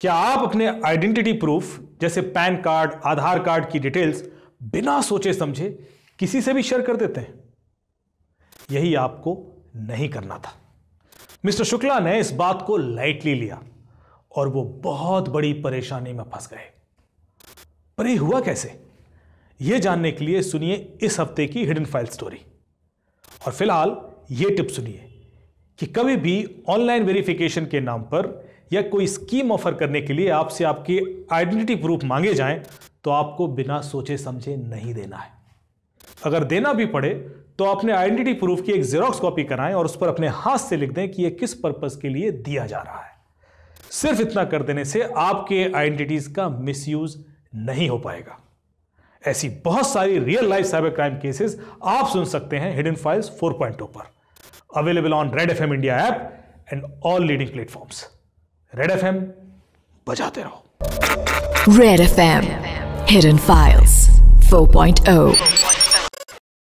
क्या आप अपने आइडेंटिटी प्रूफ जैसे पैन कार्ड आधार कार्ड की डिटेल्स बिना सोचे समझे किसी से भी शेयर कर देते हैं यही आपको नहीं करना था मिस्टर शुक्ला ने इस बात को लाइटली लिया और वो बहुत बड़ी परेशानी में फंस गए पर यह हुआ कैसे ये जानने के लिए सुनिए इस हफ्ते की हिडन फाइल स्टोरी और फिलहाल ये टिप सुनिए कि कभी भी ऑनलाइन वेरिफिकेशन के नाम पर या कोई स्कीम ऑफर करने के लिए आपसे आपकी आइडेंटिटी प्रूफ मांगे जाएं तो आपको बिना सोचे समझे नहीं देना है अगर देना भी पड़े तो आपने आइडेंटिटी प्रूफ की एक जेरोक्स कॉपी कराएं और उस पर अपने हाथ से लिख दें कि यह किस पर्पज के लिए दिया जा रहा है सिर्फ इतना कर देने से आपके आइडेंटिटीज का मिसयूज नहीं हो पाएगा ऐसी बहुत सारी real life cyber crime cases आप सुन सकते हैं हिडन फाइल्स 4.0 पर available on Red F India app and all leading platforms Red F M बजाते रहो Red F M hidden files 4.0